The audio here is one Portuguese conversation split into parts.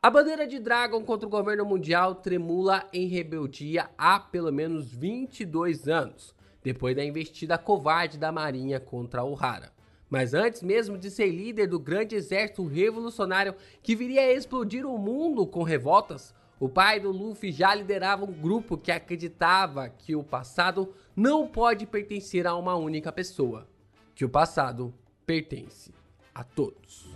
A bandeira de Dragon contra o governo mundial tremula em rebeldia há pelo menos 22 anos, depois da investida covarde da Marinha contra O'Hara. Mas antes mesmo de ser líder do grande exército revolucionário que viria a explodir o mundo com revoltas, o pai do Luffy já liderava um grupo que acreditava que o passado não pode pertencer a uma única pessoa, que o passado pertence a todos.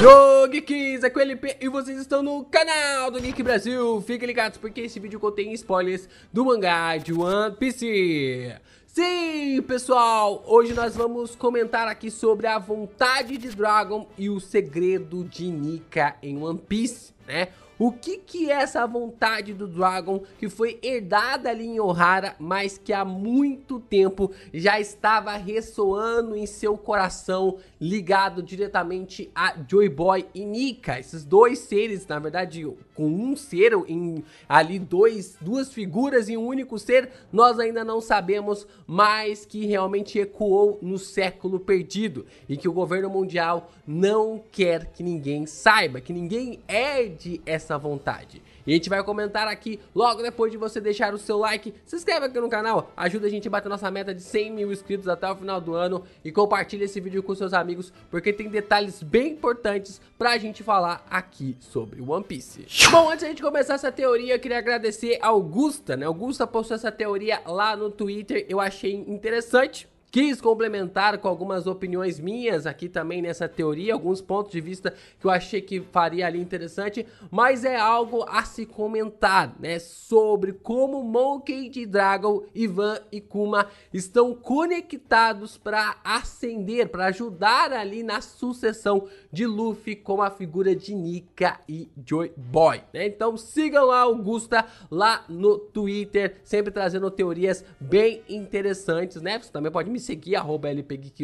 Jogue Geeks, aqui é LP e vocês estão no canal do Geek Brasil. Fiquem ligados porque esse vídeo contém spoilers do mangá de One Piece. Sim, pessoal, hoje nós vamos comentar aqui sobre a vontade de Dragon e o segredo de Nika em One Piece, né? O que que é essa vontade do Dragon que foi herdada ali em Ohara, mas que há muito tempo já estava ressoando em seu coração, ligado diretamente a Joy Boy e Nika. Esses dois seres, na verdade, com um ser em ali dois, duas figuras em um único ser, nós ainda não sabemos, mas que realmente ecoou no século perdido e que o governo mundial não quer que ninguém saiba, que ninguém herde essa essa vontade. E a gente vai comentar aqui logo depois de você deixar o seu like, se inscreve aqui no canal, ajuda a gente a bater nossa meta de 100 mil inscritos até o final do ano e compartilha esse vídeo com seus amigos porque tem detalhes bem importantes pra gente falar aqui sobre One Piece. Bom, antes a gente começar essa teoria, eu queria agradecer a Augusta, né? Augusta postou essa teoria lá no Twitter, eu achei interessante quis complementar com algumas opiniões minhas aqui também nessa teoria, alguns pontos de vista que eu achei que faria ali interessante, mas é algo a se comentar, né, sobre como Monkey D. Dragon, Ivan e Kuma estão conectados para ascender, para ajudar ali na sucessão de Luffy com a figura de Nika e Joy Boy, né? Então sigam lá Augusta lá no Twitter, sempre trazendo teorias bem interessantes, né? Você também pode me seguir, arroba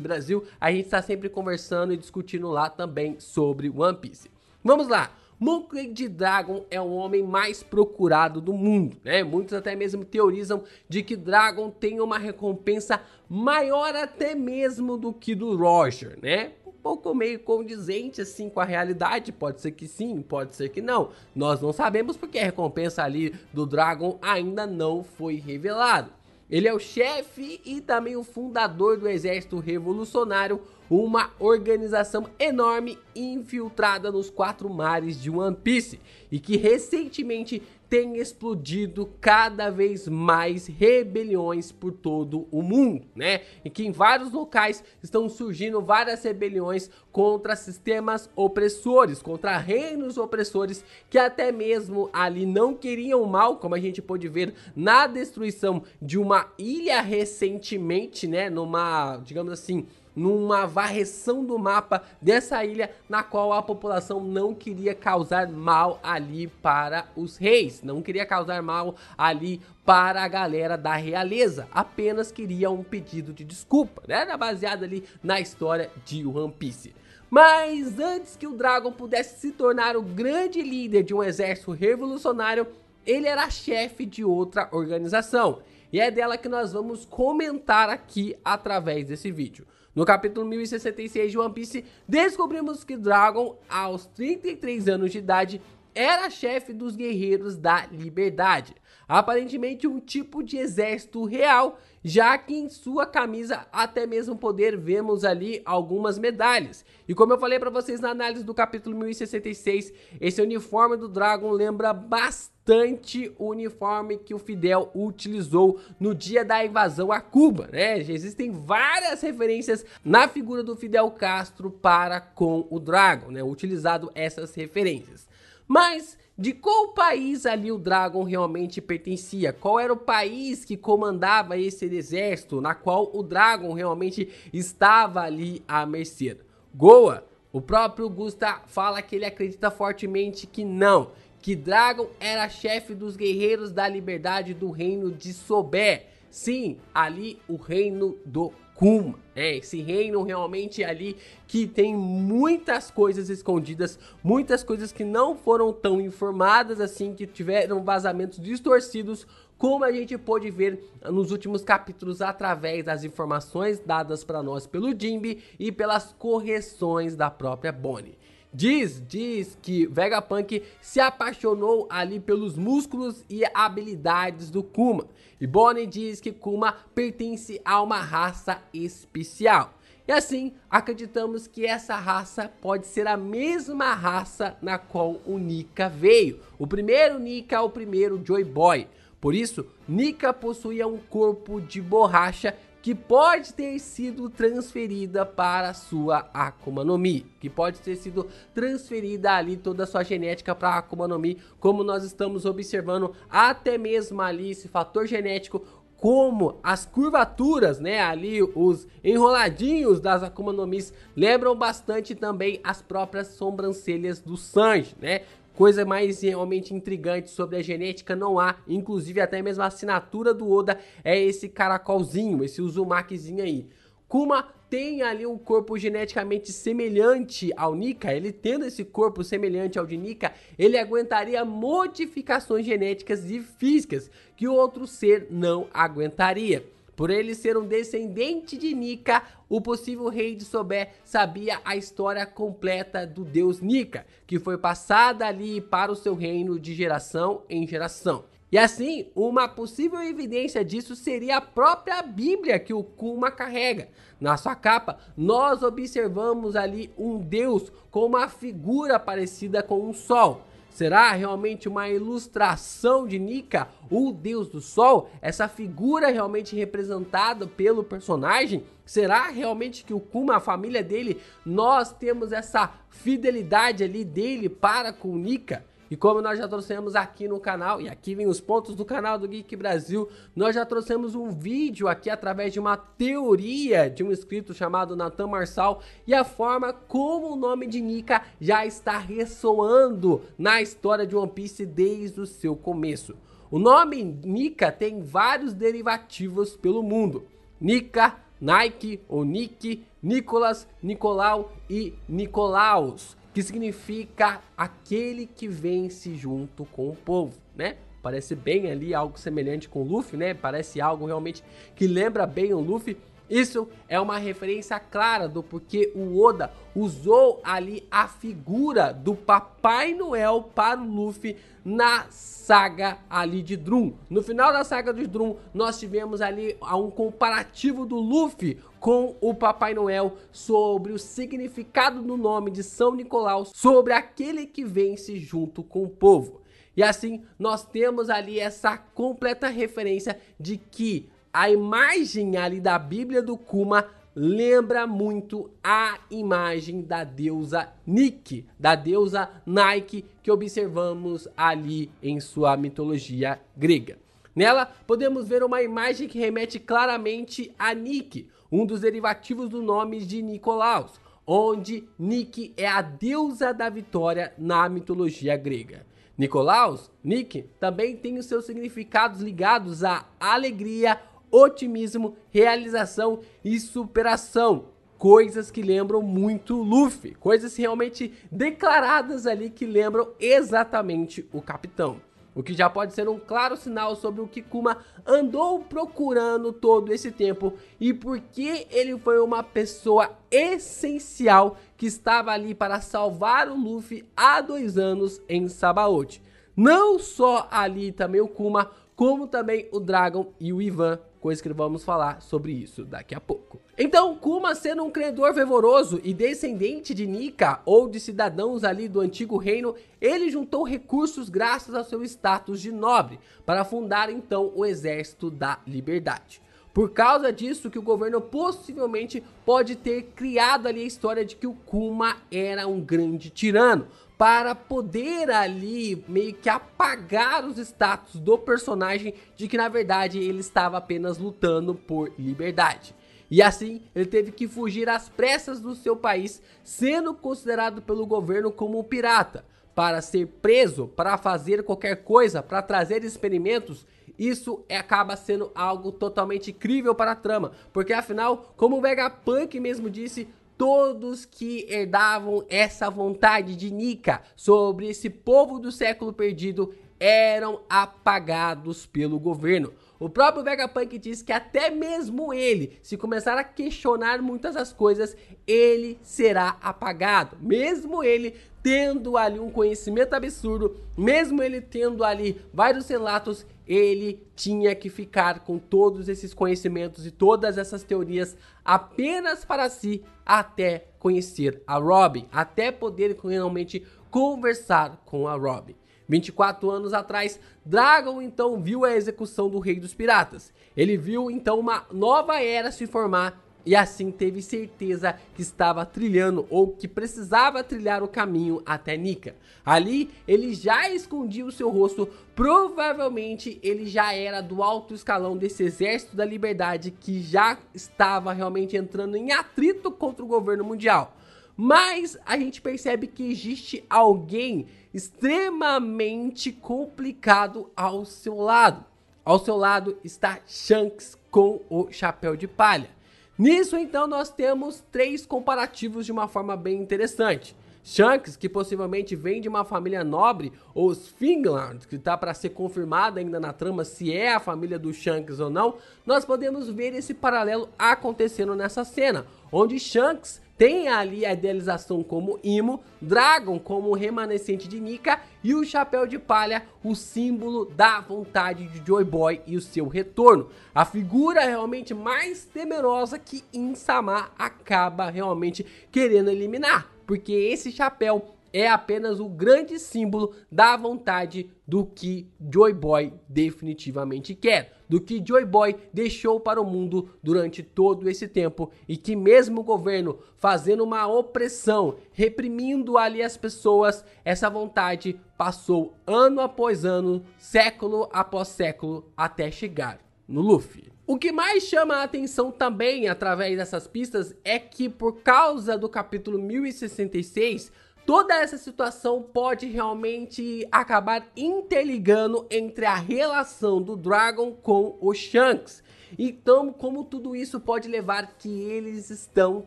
Brasil. A gente está sempre conversando e discutindo lá também sobre One Piece. Vamos lá! Monkey Dragon é o homem mais procurado do mundo, né? Muitos até mesmo teorizam de que Dragon tem uma recompensa maior até mesmo do que do Roger, né? Um pouco meio condizente assim com a realidade, pode ser que sim, pode ser que não. Nós não sabemos porque a recompensa ali do Dragon ainda não foi revelada. Ele é o chefe e também o fundador do Exército Revolucionário, uma organização enorme infiltrada nos quatro mares de One Piece e que recentemente tem explodido cada vez mais rebeliões por todo o mundo, né? E que em vários locais estão surgindo várias rebeliões contra sistemas opressores, contra reinos opressores que até mesmo ali não queriam mal, como a gente pôde ver na destruição de uma ilha recentemente, né? Numa, digamos assim, numa varreção do mapa dessa ilha, na qual a população não queria causar mal ali para os reis, não queria causar mal ali para a galera da realeza, apenas queria um pedido de desculpa, né? Era baseado ali na história de One Piece. Mas antes que o Dragon pudesse se tornar o grande líder de um exército revolucionário, ele era chefe de outra organização. E é dela que nós vamos comentar aqui através desse vídeo. No capítulo 1066 de One Piece, descobrimos que Dragon, aos 33 anos de idade, era chefe dos Guerreiros da Liberdade, aparentemente um tipo de exército real, já que em sua camisa até mesmo poder vemos ali algumas medalhas. E como eu falei para vocês na análise do capítulo 1066, esse uniforme do Dragon lembra bastante bastante uniforme que o Fidel utilizou no dia da invasão a Cuba, né? Existem várias referências na figura do Fidel Castro para com o Dragon, né? Utilizado essas referências. Mas de qual país ali o Dragon realmente pertencia? Qual era o país que comandava esse exército na qual o Dragon realmente estava ali à mercê? Goa? O próprio Gusta fala que ele acredita fortemente que não, que Dragon era chefe dos guerreiros da liberdade do reino de Sobé. Sim, ali o reino do Kuma, né? Esse reino realmente é ali que tem muitas coisas escondidas, muitas coisas que não foram tão informadas assim, que tiveram vazamentos distorcidos, como a gente pôde ver nos últimos capítulos através das informações dadas para nós pelo Jimby e pelas correções da própria Bonnie. Diz, diz que Vegapunk se apaixonou ali pelos músculos e habilidades do Kuma. E Bonnie diz que Kuma pertence a uma raça especial. E assim, acreditamos que essa raça pode ser a mesma raça na qual o Nika veio. O primeiro Nika é o primeiro Joy Boy. Por isso, Nika possuía um corpo de borracha que pode ter sido transferida para sua Akuma no Mi, que pode ter sido transferida ali toda a sua genética para Akuma no Mi, como nós estamos observando até mesmo ali esse fator genético como as curvaturas, né, ali os enroladinhos das Akuma no Mi lembram bastante também as próprias sobrancelhas do Sanji, né? Coisa mais realmente intrigante sobre a genética não há, inclusive até mesmo a assinatura do Oda é esse caracolzinho, esse Uzumakizinho aí. Kuma tem ali um corpo geneticamente semelhante ao Nika, ele tendo esse corpo semelhante ao de Nika, ele aguentaria modificações genéticas e físicas que outro ser não aguentaria. Por ele ser um descendente de Nika, o possível rei de Sobé sabia a história completa do deus Nika, que foi passada ali para o seu reino de geração em geração. E assim, uma possível evidência disso seria a própria Bíblia que o Kuma carrega. Na sua capa, nós observamos ali um deus com uma figura parecida com um sol. Será realmente uma ilustração de Nika, o deus do sol? Essa figura realmente representada pelo personagem? Será realmente que o Kuma, a família dele, nós temos essa fidelidade ali dele para com Nika? E como nós já trouxemos aqui no canal, e aqui vem os pontos do canal do Geek Brasil, nós já trouxemos um vídeo aqui através de uma teoria de um inscrito chamado Natan Marçal e a forma como o nome de Nika já está ressoando na história de One Piece desde o seu começo. O nome Nika tem vários derivativos pelo mundo. Nika, Nike ou Nick, Nicolas, Nicolau e Nicolaus que significa aquele que vence junto com o povo, né? Parece bem ali algo semelhante com o Luffy, né? Parece algo realmente que lembra bem o Luffy, isso é uma referência clara do porquê o Oda usou ali a figura do Papai Noel para o Luffy na saga ali de Drum. No final da saga de Drum, nós tivemos ali um comparativo do Luffy com o Papai Noel sobre o significado do nome de São Nicolau, sobre aquele que vence junto com o povo. E assim, nós temos ali essa completa referência de que a imagem ali da Bíblia do Kuma lembra muito a imagem da deusa Nike, da deusa Nike que observamos ali em sua mitologia grega. Nela podemos ver uma imagem que remete claramente a Nike, um dos derivativos do nome de Nicolaus, onde Nike é a deusa da vitória na mitologia grega. Nicolaus, Nike, também tem os seus significados ligados à alegria otimismo, realização e superação. Coisas que lembram muito Luffy, coisas realmente declaradas ali que lembram exatamente o capitão. O que já pode ser um claro sinal sobre o que Kuma andou procurando todo esse tempo e porque ele foi uma pessoa essencial que estava ali para salvar o Luffy há dois anos em Sabaody. Não só ali também o Kuma, como também o Dragon e o Ivan coisa que vamos falar sobre isso daqui a pouco. Então, Kuma sendo um credor fervoroso e descendente de Nika ou de cidadãos ali do antigo reino, ele juntou recursos graças ao seu status de nobre para fundar então o Exército da Liberdade. Por causa disso que o governo possivelmente pode ter criado ali a história de que o Kuma era um grande tirano para poder ali meio que apagar os status do personagem de que na verdade ele estava apenas lutando por liberdade. E assim, ele teve que fugir às pressas do seu país, sendo considerado pelo governo como um pirata. Para ser preso, para fazer qualquer coisa, para trazer experimentos, isso é, acaba sendo algo totalmente incrível para a trama, porque afinal, como o Vegapunk mesmo disse, todos que herdavam essa vontade de Nika sobre esse povo do século perdido eram apagados pelo governo. O próprio Vegapunk diz que até mesmo ele, se começar a questionar muitas das coisas, ele será apagado. Mesmo ele tendo ali um conhecimento absurdo, mesmo ele tendo ali vários relatos, ele tinha que ficar com todos esses conhecimentos e todas essas teorias apenas para si até conhecer a Robin, até poder realmente conversar com a Robin. 24 anos atrás, Dragon então viu a execução do Rei dos Piratas. Ele viu então uma nova era se formar e assim teve certeza que estava trilhando ou que precisava trilhar o caminho até Nika. Ali ele já escondia o seu rosto, provavelmente ele já era do alto escalão desse exército da liberdade que já estava realmente entrando em atrito contra o governo mundial mas a gente percebe que existe alguém extremamente complicado ao seu lado. Ao seu lado está Shanks com o chapéu de palha. Nisso então nós temos três comparativos de uma forma bem interessante. Shanks, que possivelmente vem de uma família nobre, ou os Finland, que está para ser confirmada ainda na trama se é a família do Shanks ou não, nós podemos ver esse paralelo acontecendo nessa cena onde Shanks tem ali a idealização como Imo, Dragon como remanescente de Nika e o Chapéu de Palha, o símbolo da vontade de Joy Boy e o seu retorno. A figura é realmente mais temerosa que Insama acaba realmente querendo eliminar, porque esse chapéu é apenas o grande símbolo da vontade do que Joy Boy definitivamente quer, do que Joy Boy deixou para o mundo durante todo esse tempo e que mesmo o governo fazendo uma opressão, reprimindo ali as pessoas, essa vontade passou ano após ano, século após século até chegar no Luffy. O que mais chama a atenção também através dessas pistas é que por causa do capítulo 1066 Toda essa situação pode realmente acabar interligando entre a relação do Dragon com o Shanks. Então, como tudo isso pode levar que eles estão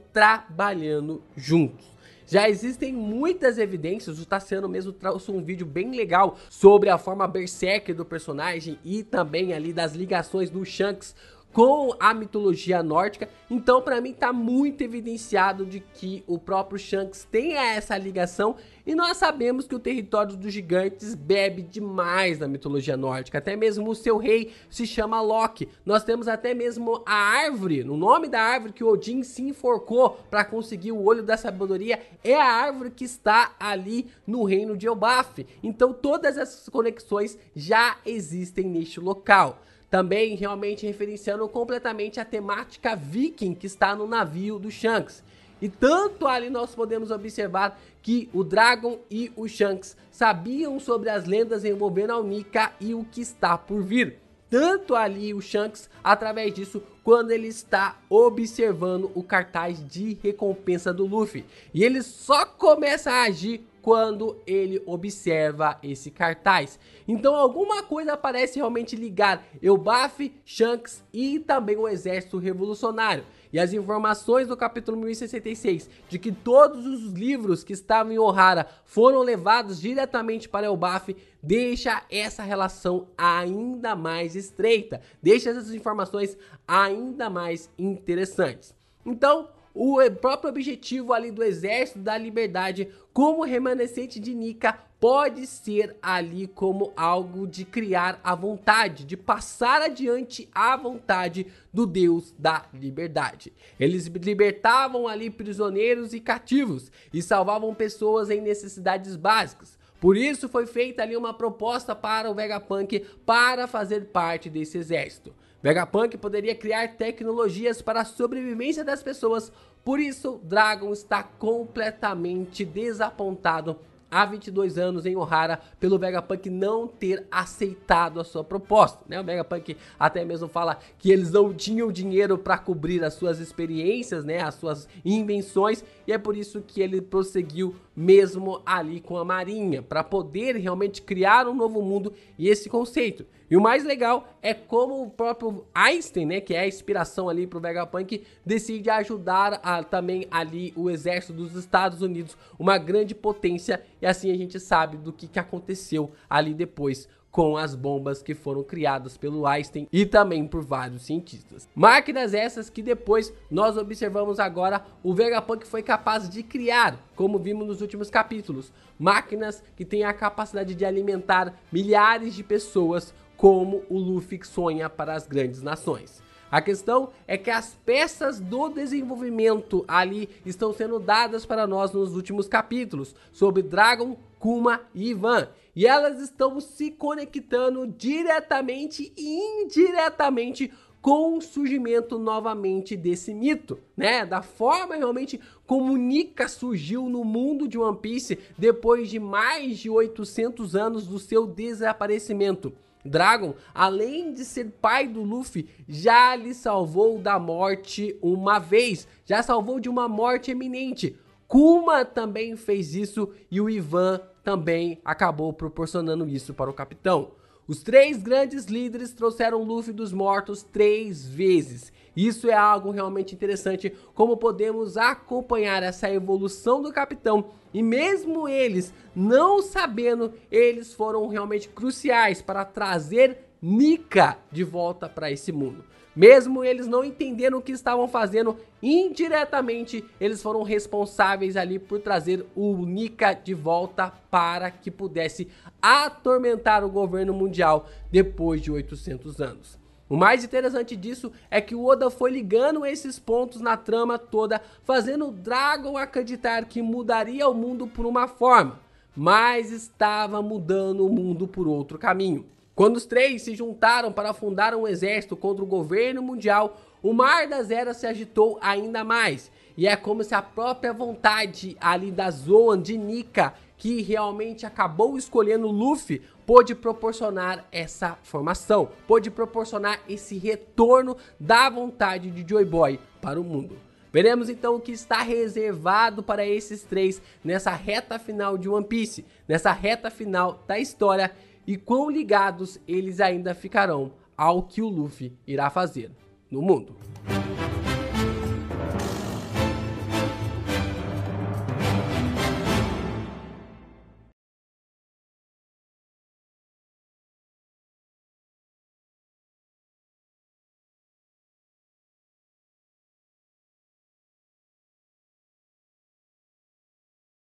trabalhando juntos. Já existem muitas evidências, o Tassiano mesmo trouxe um vídeo bem legal sobre a forma berserk do personagem e também ali das ligações do Shanks com a mitologia nórdica. Então, para mim, tá muito evidenciado de que o próprio Shanks tem essa ligação. E nós sabemos que o território dos gigantes bebe demais da mitologia nórdica. Até mesmo o seu rei se chama Loki. Nós temos até mesmo a árvore, no nome da árvore que Odin se enforcou para conseguir o olho da sabedoria, é a árvore que está ali no reino de Elbaf. Então, todas essas conexões já existem neste local também realmente referenciando completamente a temática viking que está no navio do Shanks. E tanto ali nós podemos observar que o Dragon e o Shanks sabiam sobre as lendas envolvendo a Unica e o que está por vir. Tanto ali o Shanks, através disso, quando ele está observando o cartaz de recompensa do Luffy. E ele só começa a agir quando ele observa esse cartaz. Então alguma coisa parece realmente ligar Elbaf, Shanks e também o exército revolucionário. E as informações do capítulo 1066 de que todos os livros que estavam em Ohara foram levados diretamente para Elbaf deixa essa relação ainda mais estreita, deixa essas informações ainda mais interessantes. Então, o próprio objetivo ali do Exército da Liberdade como remanescente de Nika pode ser ali como algo de criar a vontade, de passar adiante a vontade do Deus da Liberdade. Eles libertavam ali prisioneiros e cativos e salvavam pessoas em necessidades básicas. Por isso foi feita ali uma proposta para o Vegapunk para fazer parte desse exército. Vegapunk poderia criar tecnologias para a sobrevivência das pessoas, por isso Dragon está completamente desapontado há 22 anos em Ohara pelo Vegapunk não ter aceitado a sua proposta, né? O Vegapunk até mesmo fala que eles não tinham dinheiro para cobrir as suas experiências, né, as suas invenções, e é por isso que ele prosseguiu mesmo ali com a Marinha, para poder realmente criar um novo mundo e esse conceito e o mais legal é como o próprio Einstein, né, que é a inspiração ali pro Vegapunk, decide ajudar a, também ali o exército dos Estados Unidos, uma grande potência, e assim a gente sabe do que, que aconteceu ali depois com as bombas que foram criadas pelo Einstein e também por vários cientistas. Máquinas essas que depois nós observamos agora o Vegapunk foi capaz de criar, como vimos nos últimos capítulos, máquinas que têm a capacidade de alimentar milhares de pessoas como o Luffy sonha para as grandes nações. A questão é que as peças do desenvolvimento ali estão sendo dadas para nós nos últimos capítulos sobre Dragon, Kuma e Ivan. E elas estão se conectando diretamente e indiretamente com o surgimento novamente desse mito, né? Da forma realmente como Nika surgiu no mundo de One Piece depois de mais de 800 anos do seu desaparecimento. Dragon, além de ser pai do Luffy, já lhe salvou da morte uma vez. Já salvou de uma morte eminente. Kuma também fez isso e o Ivan também acabou proporcionando isso para o capitão. Os três grandes líderes trouxeram Luffy dos mortos três vezes. Isso é algo realmente interessante, como podemos acompanhar essa evolução do capitão. E mesmo eles não sabendo, eles foram realmente cruciais para trazer Nika de volta para esse mundo. Mesmo eles não entendendo o que estavam fazendo, indiretamente eles foram responsáveis ali por trazer o Nika de volta para que pudesse atormentar o governo mundial depois de 800 anos. O mais interessante disso é que o Oda foi ligando esses pontos na trama toda, fazendo o Dragon acreditar que mudaria o mundo por uma forma, mas estava mudando o mundo por outro caminho. Quando os três se juntaram para fundar um exército contra o governo mundial, o Mar das Eras se agitou ainda mais, e é como se a própria vontade ali da Zoan de Nika, que realmente acabou escolhendo Luffy, pôde proporcionar essa formação, pôde proporcionar esse retorno da vontade de Joy Boy para o mundo. Veremos então o que está reservado para esses três nessa reta final de One Piece, nessa reta final da história e quão ligados eles ainda ficarão ao que o Luffy irá fazer no mundo.